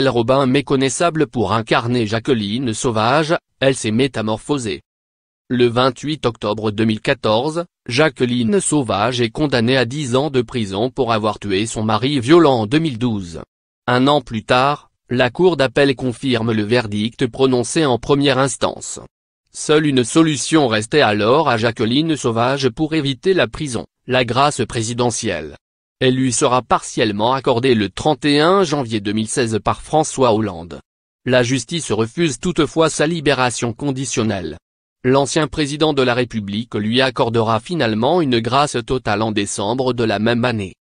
Robin méconnaissable pour incarner Jacqueline Sauvage, elle s'est métamorphosée. Le 28 octobre 2014, Jacqueline Sauvage est condamnée à 10 ans de prison pour avoir tué son mari violent en 2012. Un an plus tard, la Cour d'appel confirme le verdict prononcé en première instance. Seule une solution restait alors à Jacqueline Sauvage pour éviter la prison, la grâce présidentielle. Elle lui sera partiellement accordée le 31 janvier 2016 par François Hollande. La justice refuse toutefois sa libération conditionnelle. L'ancien président de la République lui accordera finalement une grâce totale en décembre de la même année.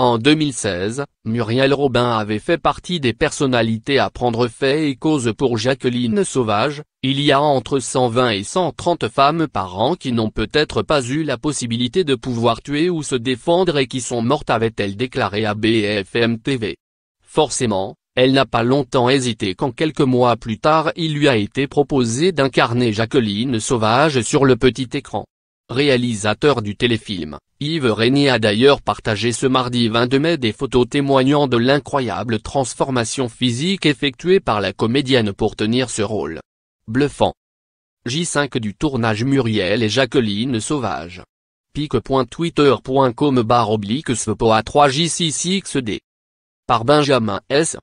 En 2016, Muriel Robin avait fait partie des personnalités à prendre fait et cause pour Jacqueline Sauvage, il y a entre 120 et 130 femmes par an qui n'ont peut-être pas eu la possibilité de pouvoir tuer ou se défendre et qui sont mortes avait-elle déclaré à BFM TV. Forcément, elle n'a pas longtemps hésité quand quelques mois plus tard il lui a été proposé d'incarner Jacqueline Sauvage sur le petit écran réalisateur du téléfilm, Yves Régnier a d'ailleurs partagé ce mardi 22 mai des photos témoignant de l'incroyable transformation physique effectuée par la comédienne pour tenir ce rôle. Bluffant. J5 du tournage Muriel et Jacqueline Sauvage. pic.twitter.com barre oblique 3 j 6 xd Par Benjamin S.